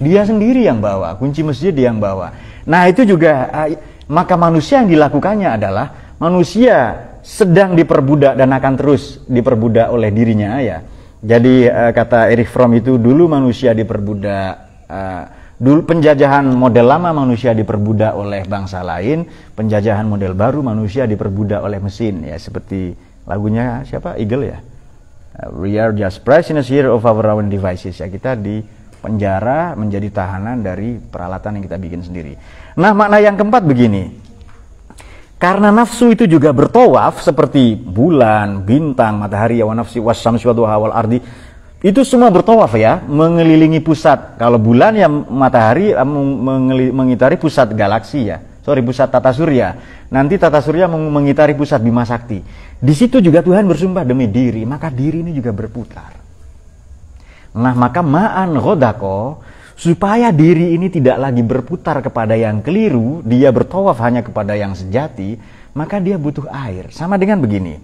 Dia sendiri yang bawa, kunci masjid dia yang bawa. Nah itu juga, eh, maka manusia yang dilakukannya adalah manusia sedang diperbudak dan akan terus diperbudak oleh dirinya ya. Jadi eh, kata Eric Fromm itu dulu manusia diperbudak eh, Dulu penjajahan model lama manusia diperbudak oleh bangsa lain, penjajahan model baru manusia diperbudak oleh mesin ya seperti lagunya siapa Eagle ya. Uh, We are just prisoners here of our own devices ya kita di penjara menjadi tahanan dari peralatan yang kita bikin sendiri. Nah makna yang keempat begini, karena nafsu itu juga bertawaf seperti bulan, bintang, matahari, ya nafsi, wasamsi, wal ardi itu semua bertawaf ya, mengelilingi pusat. Kalau bulan ya matahari eh, mengitari pusat galaksi ya. Sorry, pusat tata surya. Nanti tata surya mengitari pusat Bima Sakti. Di situ juga Tuhan bersumpah demi diri, maka diri ini juga berputar. Nah, maka ma'an rodako supaya diri ini tidak lagi berputar kepada yang keliru, dia bertawaf hanya kepada yang sejati, maka dia butuh air. Sama dengan begini,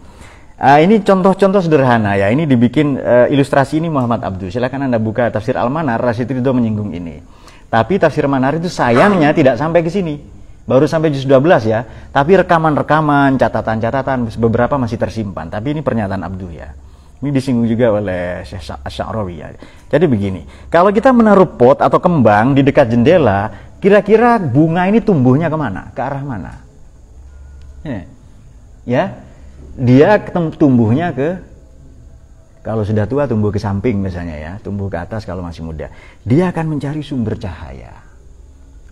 Uh, ini contoh-contoh sederhana ya. Ini dibikin uh, ilustrasi ini Muhammad Abdul. Silakan Anda buka tafsir Al-Manar, Rasid Ridho menyinggung ini. Tapi tafsir Manar itu sayangnya tidak sampai ke sini. Baru sampai juz 12 ya. Tapi rekaman-rekaman, catatan-catatan beberapa masih tersimpan. Tapi ini pernyataan Abdul ya. Ini disinggung juga oleh Syekh Asy'ari ya. Jadi begini, kalau kita menaruh pot atau kembang di dekat jendela, kira-kira bunga ini tumbuhnya kemana? Ke arah mana? Eh, ya dia tumbuhnya ke kalau sudah tua tumbuh ke samping misalnya ya, tumbuh ke atas kalau masih muda. Dia akan mencari sumber cahaya.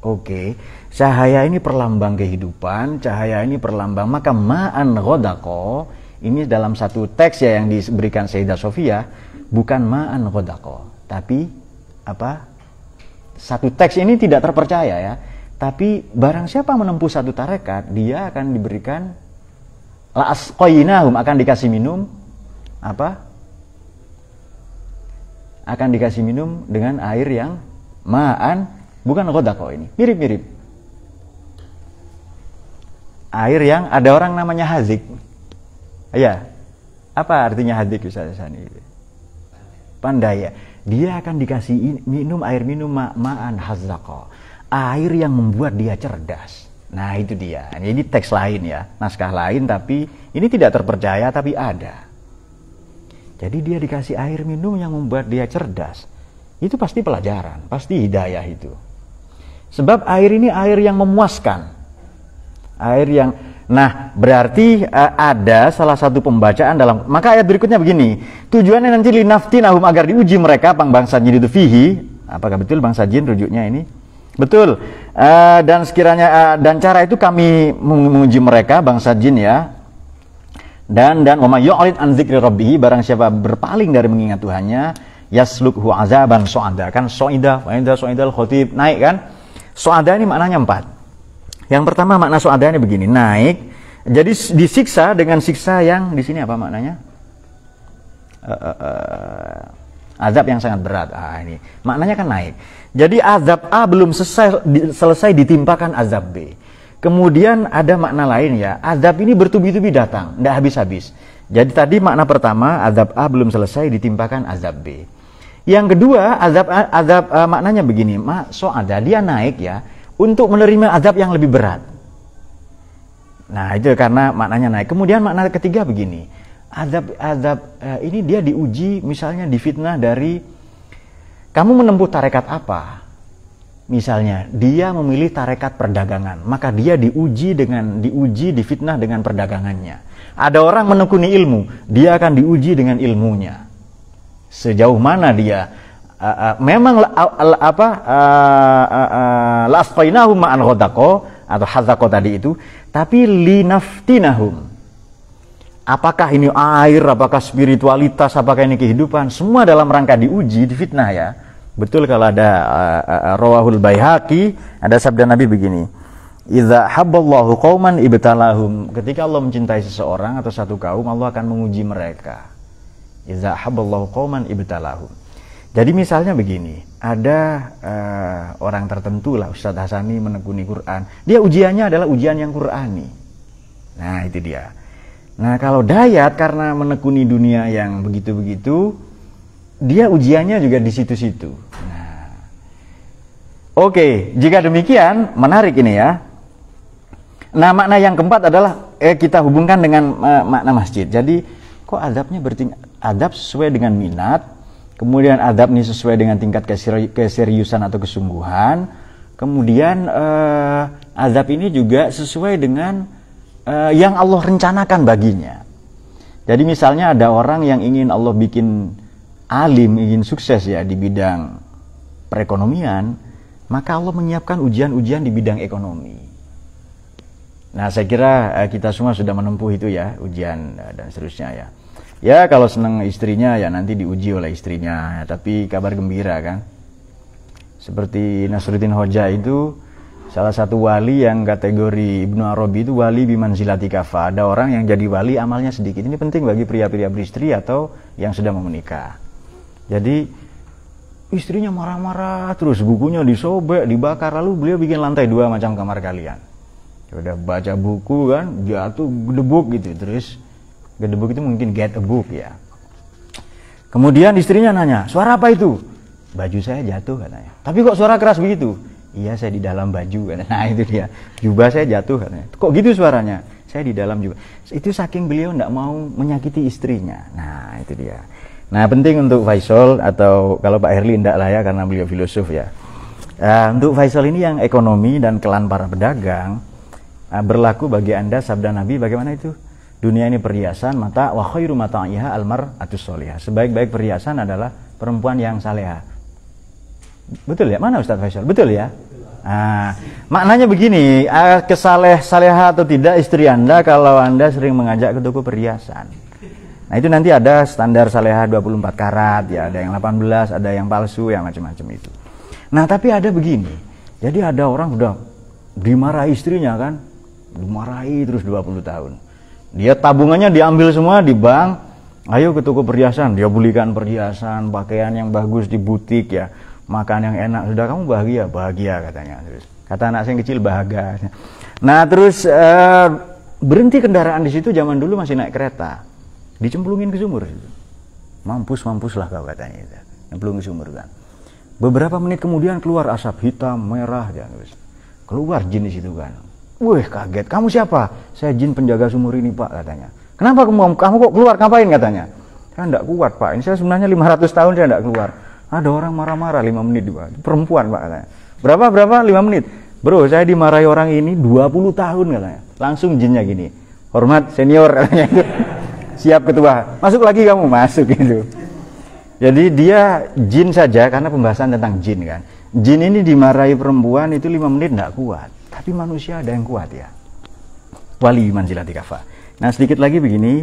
Oke, cahaya ini perlambang kehidupan, cahaya ini perlambang maka ma'an ghodako ini dalam satu teks ya yang diberikan Sayyidah Sofia bukan ma'an ghodako tapi apa satu teks ini tidak terpercaya ya tapi barang siapa menempuh satu tarekat dia akan diberikan la asqainahum akan dikasih minum apa? Akan dikasih minum dengan air yang ma'an bukan kok ini. Mirip-mirip. Air yang ada orang namanya hazik. Ya. Apa artinya hazik misalnya sani? Pandai ya. Dia akan dikasih minum air minum ma'an hazaqa. Air yang membuat dia cerdas Nah itu dia. Ini teks lain ya, naskah lain tapi ini tidak terpercaya tapi ada. Jadi dia dikasih air minum yang membuat dia cerdas. Itu pasti pelajaran, pasti hidayah itu. Sebab air ini air yang memuaskan. Air yang Nah, berarti uh, ada salah satu pembacaan dalam maka ayat berikutnya begini. Tujuannya nanti nahum agar diuji mereka pang bangsa jin itu fihi. Apakah betul bangsa jin rujuknya ini? Betul. Uh, dan sekiranya uh, dan cara itu kami menguji mereka bangsa jin ya dan dan wama yu'rid an dzikri rabbih barang siapa berpaling dari mengingat Tuhannya yaslukhu azaban so'ada kan so'ida fa'inda so'idal khotib naik kan so'ada ini maknanya empat yang pertama makna so'ada ini begini naik jadi disiksa dengan siksa yang di sini apa maknanya uh, uh, uh, azab yang sangat berat ah ini maknanya kan naik jadi azab A belum selesai, di, selesai ditimpakan azab B. Kemudian ada makna lain ya, azab ini bertubi-tubi datang, tidak habis-habis. Jadi tadi makna pertama azab A belum selesai ditimpakan azab B. Yang kedua azab azab uh, maknanya begini, mak ada dia naik ya untuk menerima azab yang lebih berat. Nah itu karena maknanya naik. Kemudian makna ketiga begini, azab azab uh, ini dia diuji misalnya difitnah dari kamu menempuh tarekat apa? Misalnya, dia memilih tarekat perdagangan, maka dia diuji dengan diuji difitnah dengan perdagangannya. Ada orang menekuni ilmu, dia akan diuji dengan ilmunya. Sejauh mana dia uh, uh, memang uh, apa lafqainahum ma'an atau hazako tadi itu, tapi linaftinahum Apakah ini air, apakah spiritualitas, apakah ini kehidupan? Semua dalam rangka diuji, difitnah ya. Betul kalau ada uh, uh, Rawahul Baihaqi, ada sabda Nabi begini. Iza habballahu qauman ibtalahum. Ketika Allah mencintai seseorang atau satu kaum, Allah akan menguji mereka. Iza habballahu qauman ibtalahum. Jadi misalnya begini, ada uh, orang tertentu lah Ustadz Hasani menekuni Quran. Dia ujiannya adalah ujian yang Qurani. Nah, itu dia Nah kalau dayat karena menekuni dunia yang begitu-begitu, dia ujiannya juga di situ-situ. Nah. Oke, jika demikian menarik ini ya. Nah makna yang keempat adalah eh, kita hubungkan dengan eh, makna masjid. Jadi kok adabnya bertingkat adab sesuai dengan minat, kemudian adab ini sesuai dengan tingkat keseriusan atau kesungguhan, kemudian eh, adab ini juga sesuai dengan uh, yang Allah rencanakan baginya. Jadi misalnya ada orang yang ingin Allah bikin alim, ingin sukses ya di bidang perekonomian, maka Allah menyiapkan ujian-ujian di bidang ekonomi. Nah, saya kira uh, kita semua sudah menempuh itu ya, ujian uh, dan seterusnya ya. Ya, kalau senang istrinya ya nanti diuji oleh istrinya, tapi kabar gembira kan. Seperti Nasruddin Hoja itu Salah satu wali yang kategori Ibnu Arabi itu wali zilati kafa. Ada orang yang jadi wali amalnya sedikit. Ini penting bagi pria-pria beristri atau yang sedang mau menikah. Jadi istrinya marah-marah terus bukunya disobek, dibakar lalu beliau bikin lantai dua macam kamar kalian. sudah ya udah baca buku kan, jatuh gedebuk gitu terus gedebuk itu mungkin get a book ya. Kemudian istrinya nanya, suara apa itu? Baju saya jatuh katanya. Tapi kok suara keras begitu? Iya saya di dalam baju Nah itu dia. Jubah saya jatuh katanya. Kok gitu suaranya? Saya di dalam juga. Itu saking beliau tidak mau menyakiti istrinya. Nah itu dia. Nah penting untuk Faisal atau kalau Pak Herli tidak lah ya karena beliau filosof ya. Uh, untuk Faisal ini yang ekonomi dan kelan para pedagang eh, berlaku bagi anda sabda Nabi bagaimana itu? Dunia ini perhiasan mata wa khairu mata'iha almar atus solihah. Sebaik-baik perhiasan adalah perempuan yang saleha Betul ya? Mana ustadz Faisal? Betul ya? Nah, maknanya begini, ah, kesaleh saleha atau tidak istri Anda kalau Anda sering mengajak ke toko perhiasan. Nah, itu nanti ada standar saleha 24 karat ya, ada yang 18, ada yang palsu, yang macam-macam itu. Nah, tapi ada begini. Jadi ada orang udah dimarahi istrinya kan, dimarahi terus 20 tahun. Dia tabungannya diambil semua di bank, ayo ke toko perhiasan, dia belikan perhiasan, pakaian yang bagus di butik ya makan yang enak sudah kamu bahagia bahagia katanya terus kata anak saya yang kecil bahagia nah terus uh, berhenti kendaraan di situ zaman dulu masih naik kereta dicemplungin ke sumur mampus mampus kau katanya itu nyemplung ke sumur kan beberapa menit kemudian keluar asap hitam merah ya, terus keluar jin di situ kan Wih kaget, kamu siapa? Saya jin penjaga sumur ini pak katanya. Kenapa kamu, kamu kok keluar? Ngapain katanya? Saya tidak kuat pak, ini saya sebenarnya 500 tahun saya tidak keluar ada orang marah-marah 5 menit, Pak. Perempuan, Pak, katanya. Berapa, berapa? 5 menit. Bro, saya dimarahi orang ini 20 tahun, katanya. Langsung jinnya gini. Hormat senior, <laughs> katanya. Siap ketua. Masuk lagi kamu, masuk gitu. Jadi dia jin saja karena pembahasan tentang jin kan. Jin ini dimarahi perempuan itu 5 menit nggak kuat. Tapi manusia ada yang kuat ya. Wali manzilati kafa. Nah sedikit lagi begini,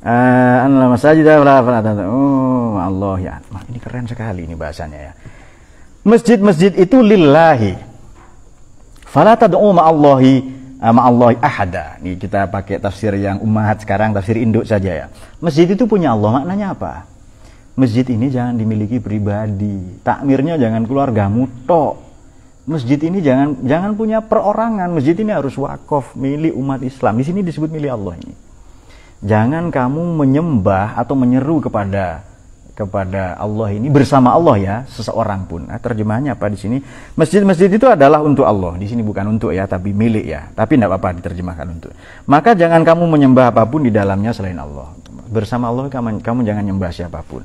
Eh, Allah masajid Oh Allah ya. ini keren sekali ini bahasanya ya. Masjid-masjid itu lillahi. Fala tad'u ma'allahi eh, ma'allahi ahada. Ini kita pakai tafsir yang umat sekarang, tafsir induk saja ya. Masjid itu punya Allah, maknanya apa? Masjid ini jangan dimiliki pribadi. Takmirnya jangan keluargamu tok. Masjid ini jangan jangan punya perorangan. Masjid ini harus wakaf milik umat Islam. Di sini disebut milik Allah ini jangan kamu menyembah atau menyeru kepada kepada Allah ini bersama Allah ya seseorang pun. Nah, terjemahannya apa di sini? Masjid-masjid itu adalah untuk Allah. Di sini bukan untuk ya, tapi milik ya. Tapi tidak apa-apa diterjemahkan untuk. Maka jangan kamu menyembah apapun di dalamnya selain Allah. Bersama Allah kamu, kamu jangan menyembah siapapun.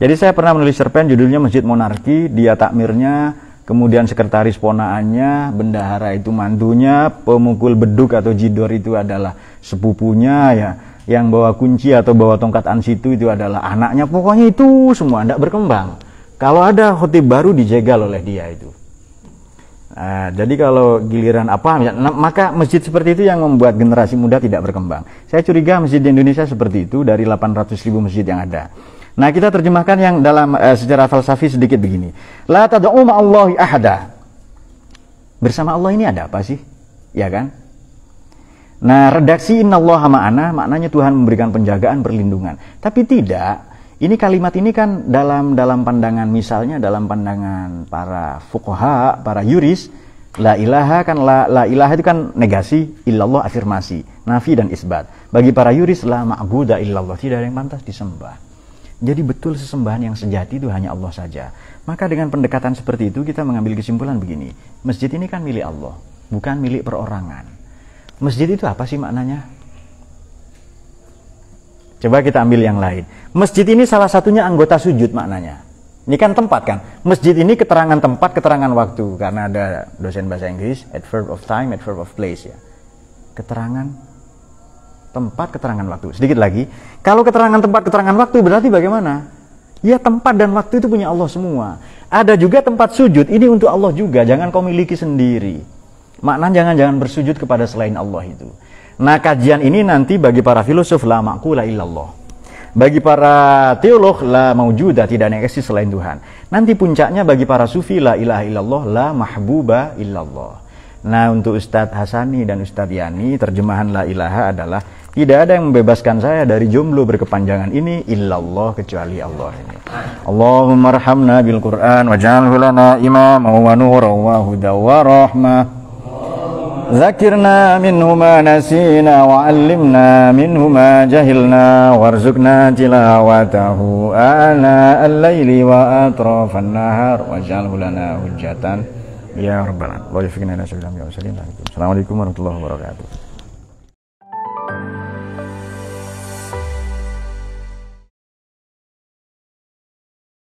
Jadi saya pernah menulis cerpen judulnya Masjid Monarki, dia takmirnya, kemudian sekretaris ponaannya, bendahara itu mantunya, pemukul beduk atau jidor itu adalah sepupunya ya yang bawa kunci atau bawa tongkat ansitu itu adalah anaknya pokoknya itu semua tidak berkembang kalau ada khotib baru dijegal oleh dia itu Nah, jadi kalau giliran apa, nah, maka masjid seperti itu yang membuat generasi muda tidak berkembang. Saya curiga masjid di Indonesia seperti itu dari 800 ribu masjid yang ada. Nah kita terjemahkan yang dalam eh, secara falsafi sedikit begini. La tad'u ma'allahi ahada. Bersama Allah ini ada apa sih? Ya kan? Nah, redaksi innallaha ma'ana maknanya Tuhan memberikan penjagaan, perlindungan. Tapi tidak, ini kalimat ini kan dalam dalam pandangan misalnya dalam pandangan para fuqaha, para yuris, la ilaha kan la, la ilaha itu kan negasi, illallah afirmasi, nafi dan isbat. Bagi para yuris la ma'budu illallah, tidak ada yang pantas disembah. Jadi betul sesembahan yang sejati itu hanya Allah saja. Maka dengan pendekatan seperti itu kita mengambil kesimpulan begini. Masjid ini kan milik Allah, bukan milik perorangan. Masjid itu apa sih maknanya? Coba kita ambil yang lain. Masjid ini salah satunya anggota sujud maknanya. Ini kan tempat kan. Masjid ini keterangan tempat, keterangan waktu. Karena ada dosen bahasa Inggris, adverb of time, adverb of place ya. Keterangan tempat, keterangan waktu. Sedikit lagi. Kalau keterangan tempat, keterangan waktu berarti bagaimana? Ya tempat dan waktu itu punya Allah semua. Ada juga tempat sujud, ini untuk Allah juga, jangan kau miliki sendiri. Makna jangan-jangan bersujud kepada selain Allah itu. Nah kajian ini nanti bagi para filosof la ma'kula illallah. Bagi para teolog la maujuda tidak ada eksis selain Tuhan. Nanti puncaknya bagi para sufi la ilaha illallah la mahbuba illallah. Nah untuk Ustadz Hasani dan Ustadz Yani terjemahan la ilaha adalah tidak ada yang membebaskan saya dari jumlah berkepanjangan ini illallah kecuali Allah ini. Allahumma rahamna bil Qur'an waj'alhu lana imama wa nuran wa hudaw wa rahmah. ذكرنا منه ما نسينا وعلمنا منه ما جهلنا وارزقنا تلاوته آناء الليل وأطراف النهار واجعله لنا حجة يا رب العالمين وفقنا إلى سبيل السلام عليكم ورحمة الله وبركاته